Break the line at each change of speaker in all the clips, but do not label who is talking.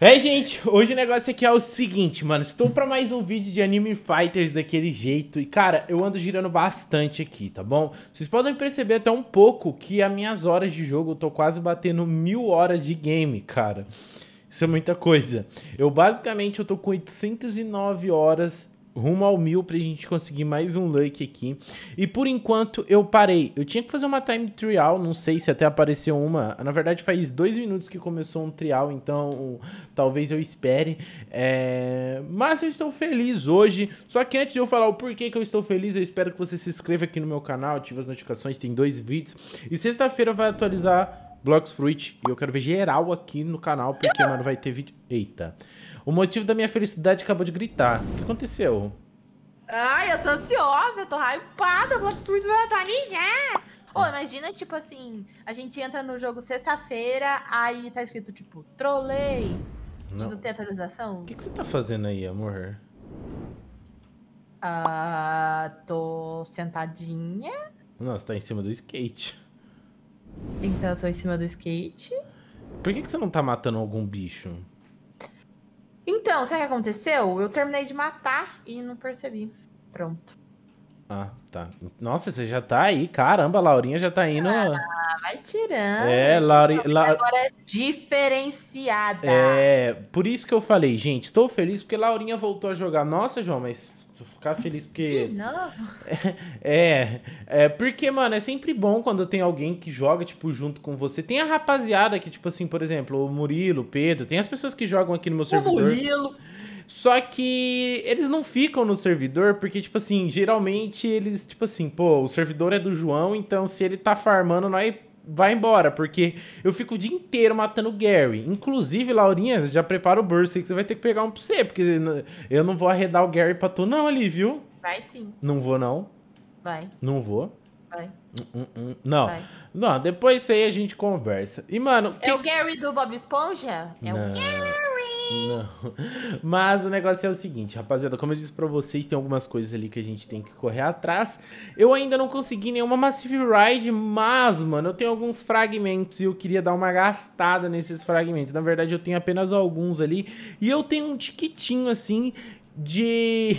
É, gente, hoje o negócio aqui é o seguinte, mano, estou para mais um vídeo de Anime Fighters daquele jeito e, cara, eu ando girando bastante aqui, tá bom? Vocês podem perceber até um pouco que as minhas horas de jogo, eu tô quase batendo mil horas de game, cara. Isso é muita coisa. Eu, basicamente, eu tô com 809 horas rumo ao mil pra gente conseguir mais um luck aqui. E por enquanto eu parei. Eu tinha que fazer uma time trial, não sei se até apareceu uma. Na verdade faz dois minutos que começou um trial, então talvez eu espere. É... Mas eu estou feliz hoje. Só que antes de eu falar o porquê que eu estou feliz, eu espero que você se inscreva aqui no meu canal, ative as notificações, tem dois vídeos. E sexta-feira vai atualizar Blocks Fruit. E eu quero ver geral aqui no canal, porque, mano, vai ter vídeo... Eita... O motivo da minha felicidade acabou de gritar. O que aconteceu? Ai, eu tô ansiosa, eu tô hypada. Blood Sports vai atualizar. Ô, oh, imagina, tipo assim, a gente entra no jogo sexta-feira, aí tá escrito, tipo, trolei. Não. Não tem atualização? O que, que você tá fazendo aí, amor? Ah, tô sentadinha. Nossa, tá em cima do skate. Então eu tô em cima do skate. Por que, que você não tá matando algum bicho? Então, sabe o que aconteceu? Eu terminei de matar e não percebi. Pronto. Ah, tá. Nossa, você já tá aí. Caramba, a Laurinha já tá indo. Ah, vai tirando. É, Laurinha. Agora é diferenciada. É, por isso que eu falei, gente, tô feliz porque a Laurinha voltou a jogar. Nossa, João, mas ficar feliz porque. De novo? É, é, porque, mano, é sempre bom quando tem alguém que joga, tipo, junto com você. Tem a rapaziada que, tipo assim, por exemplo, o Murilo, o Pedro, tem as pessoas que jogam aqui no meu o servidor. Murilo! Só que eles não ficam no servidor, porque, tipo assim, geralmente eles, tipo assim, pô, o servidor é do João, então se ele tá farmando, nós vai embora, porque eu fico o dia inteiro matando o Gary. Inclusive, Laurinha, já prepara o burst aí que você vai ter que pegar um pra você, porque eu não vou arredar o Gary pra tu não ali, viu? Vai sim. Não vou não. Vai. Não vou. Vai. Hum, hum, hum. Não. Vai. Não, depois isso aí a gente conversa. E, mano... É que... o Gary do Bob Esponja? É não. o Gary! Não. Mas o negócio é o seguinte, rapaziada, como eu disse pra vocês, tem algumas coisas ali que a gente tem que correr atrás. Eu ainda não consegui nenhuma Massive Ride, mas, mano, eu tenho alguns fragmentos e eu queria dar uma gastada nesses fragmentos. Na verdade, eu tenho apenas alguns ali e eu tenho um tiquitinho, assim, de...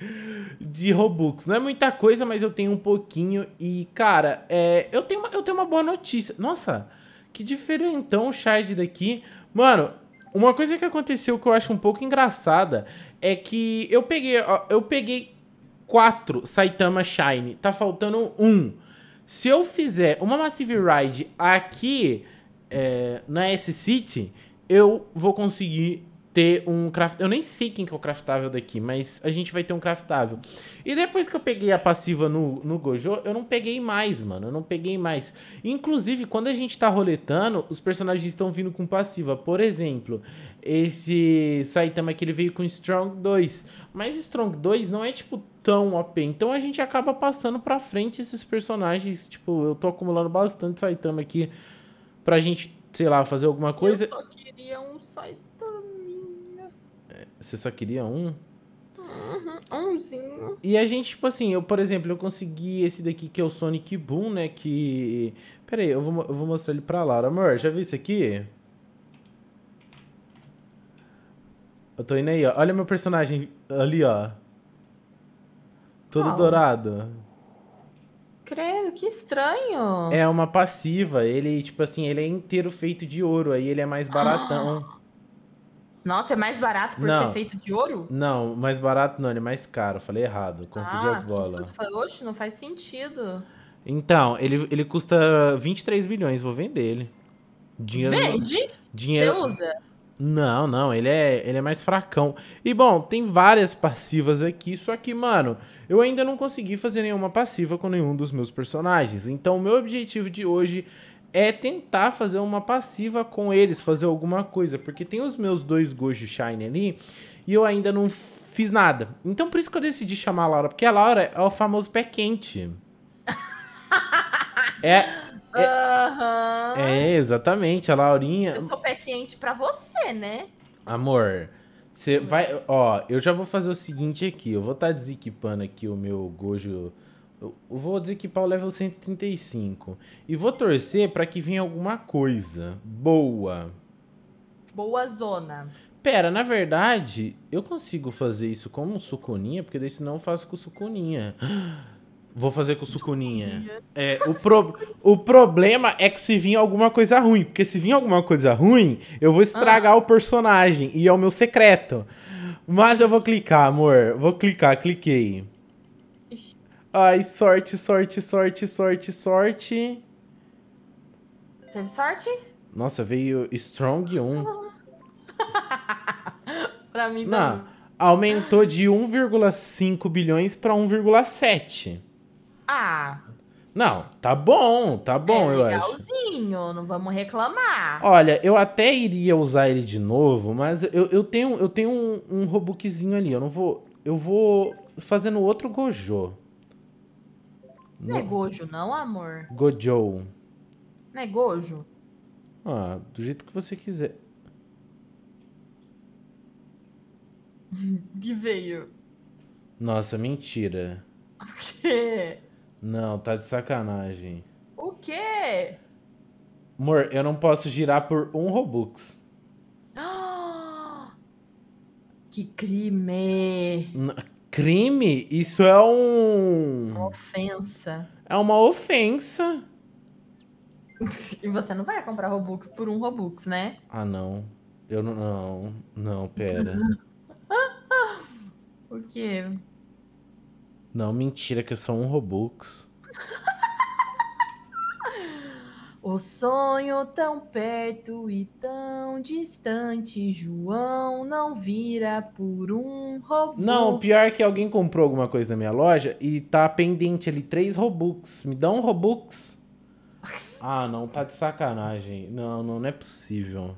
de Robux. Não é muita coisa, mas eu tenho um pouquinho e, cara, é... eu, tenho uma, eu tenho uma boa notícia. Nossa, que diferentão o Shard daqui. Mano, uma coisa que aconteceu que eu acho um pouco engraçada é que eu peguei, eu peguei quatro Saitama Shine, tá faltando um. Se eu fizer uma Massive Ride aqui é, na S-City, eu vou conseguir ter um craft... Eu nem sei quem que é o craftável daqui, mas a gente vai ter um craftável. E depois que eu peguei a passiva no, no Gojo, eu não peguei mais, mano. Eu não peguei mais. Inclusive, quando a gente tá roletando, os personagens estão vindo com passiva. Por exemplo, esse Saitama que ele veio com Strong 2. Mas Strong 2 não é, tipo, tão OP. Então a gente acaba passando pra frente esses personagens. Tipo, eu tô acumulando bastante Saitama aqui pra gente, sei lá, fazer alguma coisa. Eu só queria um Saitama você só queria um? Uhum, umzinho. E a gente, tipo assim, eu, por exemplo, eu consegui esse daqui que é o Sonic Boom, né? Que. Pera aí, eu vou, eu vou mostrar ele pra Lara. Amor, já viu isso aqui? Eu tô indo aí, ó. Olha meu personagem ali, ó. Todo Uau. dourado. Credo, que estranho. É uma passiva. Ele, tipo assim, ele é inteiro feito de ouro. Aí ele é mais baratão. Ah. Nossa, é mais barato por não, ser feito de ouro? Não, mais barato não, ele é mais caro. Falei errado, confundi ah, as bolas. Oxe, não faz sentido. Então, ele, ele custa 23 milhões, vou vender ele. Dinheiro, Vende? Dinheiro... Você usa? Não, não, ele é, ele é mais fracão. E bom, tem várias passivas aqui, só que, mano, eu ainda não consegui fazer nenhuma passiva com nenhum dos meus personagens. Então, o meu objetivo de hoje é tentar fazer uma passiva com eles, fazer alguma coisa. Porque tem os meus dois Gojo Shine ali e eu ainda não fiz nada. Então por isso que eu decidi chamar a Laura, porque a Laura é o famoso pé quente. é. É, uhum. é, exatamente, a Laurinha. Eu sou pé quente pra você, né? Amor, você hum. vai. Ó, eu já vou fazer o seguinte aqui. Eu vou estar tá desequipando aqui o meu Gojo eu vou desequipar o level 135. E vou torcer para que venha alguma coisa boa. Boa zona. Pera, na verdade, eu consigo fazer isso com um sucuninha, porque daí senão eu faço com sucuninha. Vou fazer com sucuninha. É, o, pro... o problema é que se vir alguma coisa ruim. Porque se vir alguma coisa ruim, eu vou estragar ah. o personagem. E é o meu secreto. Mas eu vou clicar, amor. Vou clicar, cliquei. Ai, sorte, sorte, sorte, sorte, sorte. Teve sorte? Nossa, veio Strong 1. pra mim não. não. Aumentou de 1,5 bilhões pra 1,7. Ah. Não, tá bom, tá bom, é eu acho. Legalzinho, não vamos reclamar. Olha, eu até iria usar ele de novo, mas eu, eu tenho, eu tenho um, um ali. Eu não vou. Eu vou fazendo outro Gojo. Não é Gojo, não, amor? Gojo. Não é Gojo? Ah, do jeito que você quiser. que veio. Nossa, mentira. O quê? Não, tá de sacanagem. O quê? Amor, eu não posso girar por um Robux. Que crime! crime, isso é um. Uma ofensa. É uma ofensa. E você não vai comprar Robux por um Robux, né? Ah, não. Eu não. Não, não pera. o quê? Não, mentira, que eu sou um Robux. O sonho tão perto e tão distante, João não vira por um robô. Não, pior é que alguém comprou alguma coisa na minha loja e tá pendente ali três Robux. Me dá um Robux. ah, não, tá de sacanagem. Não, não, não é possível.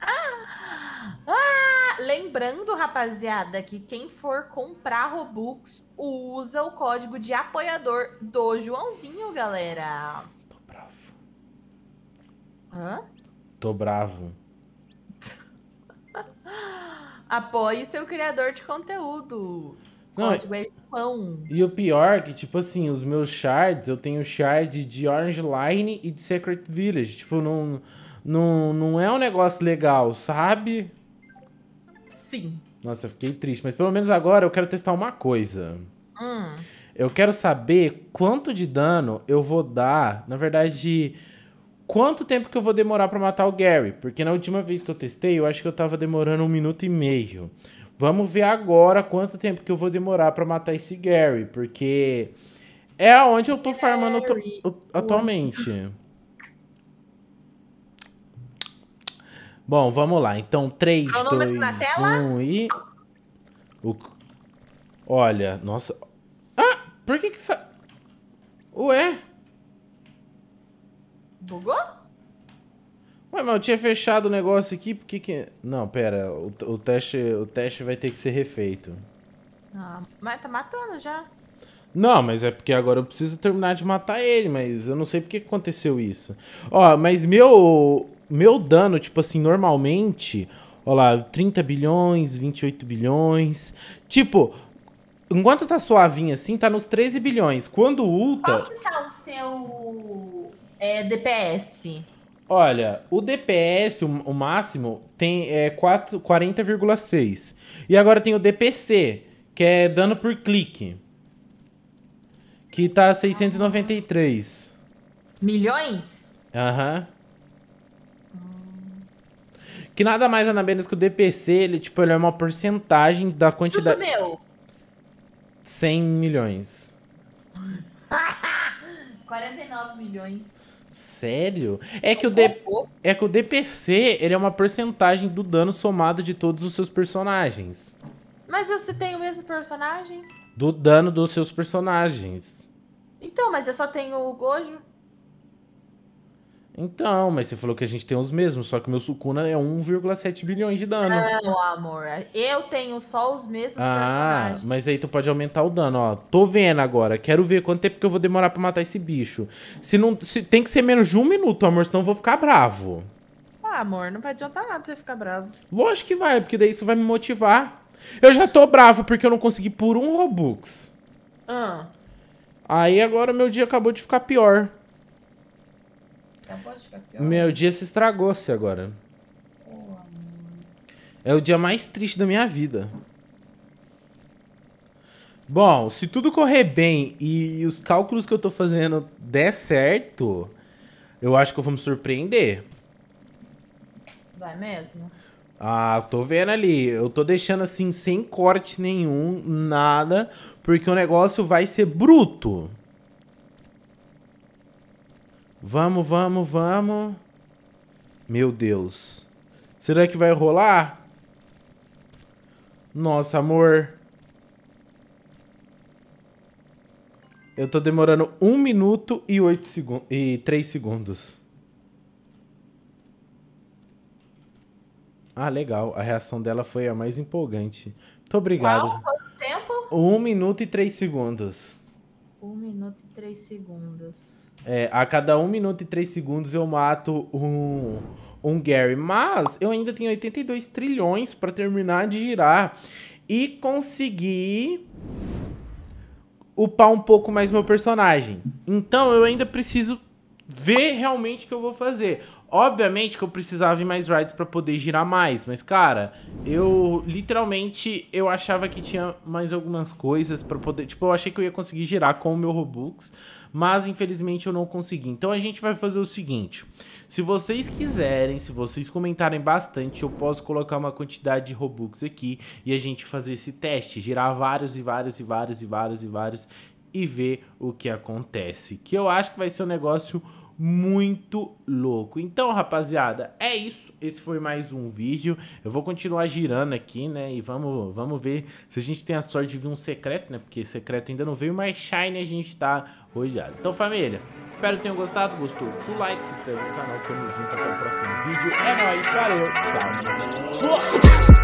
Ah! Ah! Lembrando, rapaziada, que quem for comprar Robux usa o código de apoiador do Joãozinho, galera. Hã? Tô bravo. Apoie seu criador de conteúdo. Não, é e o pior é que, tipo assim, os meus shards, eu tenho shard de Orange Line e de Secret Village. Tipo, não, não, não é um negócio legal, sabe? Sim. Nossa, eu fiquei triste. Mas pelo menos agora eu quero testar uma coisa. Hum. Eu quero saber quanto de dano eu vou dar. Na verdade quanto tempo que eu vou demorar para matar o Gary, porque na última vez que eu testei, eu acho que eu tava demorando um minuto e meio. Vamos ver agora quanto tempo que eu vou demorar para matar esse Gary, porque é aonde eu tô farmando atualmente. Bom, vamos lá. Então, 3, 2, 1 e... O... Olha, nossa... Ah, por que que... Sa... Ué? Bugou? Ué, mas eu tinha fechado o negócio aqui, por que que... Não, pera, o, o, teste, o teste vai ter que ser refeito. Ah, mas tá matando já. Não, mas é porque agora eu preciso terminar de matar ele, mas eu não sei por que aconteceu isso. Ó, mas meu, meu dano, tipo assim, normalmente... Ó lá, 30 bilhões, 28 bilhões... Tipo, enquanto tá suavinho assim, tá nos 13 bilhões. Quando ulta... Qual que tá o seu... É DPS. Olha, o DPS, o, o máximo, tem é, 40,6. E agora tem o DPC, que é dano por clique. Que tá 693. Milhões? Aham. Uhum. Que nada mais nada menos que o DPC, ele, tipo, ele é uma porcentagem da quantidade... Chupa meu! 100 milhões. 49 milhões. Sério? É que, o D... é que o DPC ele é uma porcentagem do dano somado de todos os seus personagens. Mas eu tenho o mesmo personagem? Do dano dos seus personagens. Então, mas eu só tenho o Gojo. Então, mas você falou que a gente tem os mesmos, só que o meu Sukuna é 1,7 bilhões de dano. Não, amor. É, eu tenho só os mesmos ah, personagens. mas aí tu pode aumentar o dano, ó. Tô vendo agora. Quero ver quanto tempo que eu vou demorar pra matar esse bicho. Se não, se, tem que ser menos de um minuto, amor, senão eu vou ficar bravo. Ah, amor, não vai adiantar nada você ficar bravo. Lógico que vai, porque daí isso vai me motivar. Eu já tô bravo porque eu não consegui por um Robux. Ah. Aí agora meu dia acabou de ficar pior. Acabou de ficar pior. Meu dia se estragou-se agora. é o dia mais triste da minha vida. Bom, se tudo correr bem e os cálculos que eu tô fazendo der certo, eu acho que eu vou me surpreender. Vai mesmo? Ah, tô vendo ali. Eu tô deixando assim, sem corte nenhum, nada, porque o negócio vai ser bruto. Vamos, vamos, vamos. Meu Deus. Será que vai rolar? Nossa, amor. Eu tô demorando 1 minuto e 8 segundos e 3 segundos. Ah, legal. A reação dela foi a mais empolgante. Muito obrigado. Qual foi o tempo? 1 minuto e 3 segundos minuto e 3 segundos. É, a cada 1 minuto e 3 segundos eu mato um, um Gary. Mas eu ainda tenho 82 trilhões para terminar de girar e conseguir upar um pouco mais meu personagem. Então eu ainda preciso ver realmente o que eu vou fazer. Obviamente que eu precisava ir mais rides para poder girar mais, mas cara, eu literalmente eu achava que tinha mais algumas coisas para poder, tipo, eu achei que eu ia conseguir girar com o meu Robux, mas infelizmente eu não consegui. Então a gente vai fazer o seguinte: se vocês quiserem, se vocês comentarem bastante, eu posso colocar uma quantidade de Robux aqui e a gente fazer esse teste, girar vários e vários e vários e vários e vários e ver o que acontece, que eu acho que vai ser um negócio muito louco. Então, rapaziada, é isso. Esse foi mais um vídeo. Eu vou continuar girando aqui, né? E vamos, vamos ver se a gente tem a sorte de ver um secreto, né? Porque secreto ainda não veio, mas Shine a gente tá rodeado. Então, família, espero que tenham gostado. Gostou? Deixa o like, se inscreve no canal. Tamo junto. Até o próximo vídeo. É nóis. Valeu. Tchau.